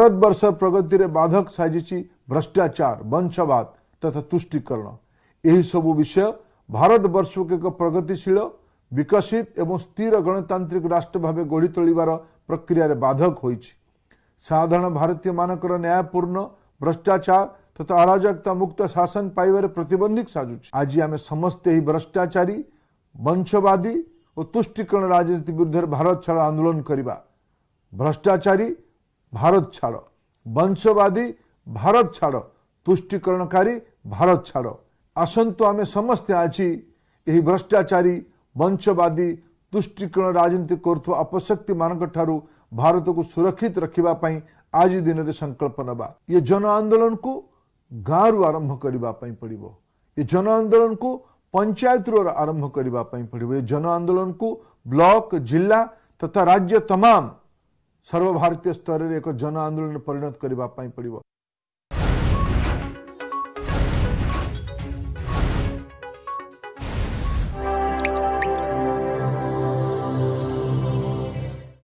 ભારતવર્ષ પ્રગતિરે બાધક સાજિଛି ભ્રષ્ટાચાર વંશવાદ તથા ତୁଷ୍ଟିକରଣ ଏହିସବୁ ବିଷୟ ଭାରତବର୍ଷକୁ ଏକ ପ୍ରଗତିଶୀଳ ବିକଶିତ ଏବଂ ସ୍ଥିର ଗଣତାନ୍ତ୍ରିକ ରାଷ୍ଟ୍ର ଭାବେ ଗଢ଼ି ତୋଳିବାର ପ୍ରକ୍ରିୟାରେ ବାଧକ ହୋଇଛି ସାଧାରଣ ଭାରତୀୟମାନଙ୍କର ନ୍ୟାୟପୂର୍ଣ୍ଣ ଭ୍ରଷ୍ଟାଚାର ତଥା ଅରାଜକତା ମୁକ୍ତ ଶାସନ ପାଇବାରେ ପ୍ରତିବନ୍ଧିକ ସାଜୁଛି ଆଜି ଆମେ ସମସ୍ତେ ଏହି ଭ୍ରଷ୍ଟାଚାରୀ ବଂଶବାଦୀ ଓ ତୁଷ୍ଟିକରଣ ରାଜନୀତି ବିରୁଦ୍ଧରେ ଭାରତ ଛାଡ଼ ଆନ୍ଦୋଳନ କରିବା ଭ୍ରଷ୍ଟାଚାରୀ ভারত ছাড় ବଂଶବାଦୀ ଭାରତ ଛାଡ଼ ତୁଷ୍ଟିକରଣକାରୀ ଭାରତ ଛାଡ଼ ଆସନ୍ତୁ ଆମେ ସମସ୍ତେ ଆଜି ଏହି ଭ୍ରଷ୍ଟାଚାରୀ ବଂଶବାଦୀ ତୁଷ୍ଟିକରଣ ରାଜନୀତି କରୁଥିବା ଅପଶକ୍ତିମାନଙ୍କଠାରୁ ଭାରତକୁ ସୁରକ୍ଷିତ ରଖିବା ପାଇଁ ଆଜି ଦିନରେ ସଂକଳ୍ପ ନେବା ଏ ଜନ ଆନ୍ଦୋଳନକୁ ଗାଁରୁ ଆରମ୍ଭ କରିବା ପାଇଁ ପଡ଼ିବ ଏ ଜନ ଆନ୍ଦୋଳନକୁ ପଞ୍ଚାୟତରୁ ଆରମ୍ଭ କରିବା ପାଇଁ ପଡ଼ିବ ଏ ଜନ ଆନ୍ଦୋଳନକୁ ବ୍ଲକ ଜିଲ୍ଲା ତଥା ରାଜ୍ୟ ତମାମ ସର୍ବଭାରତୀୟ ସ୍ତରରେ ଏକ ଜନ ଆନ୍ଦୋଳନ ପରିଣତ କରିବା ପାଇଁ ପଡ଼ିବ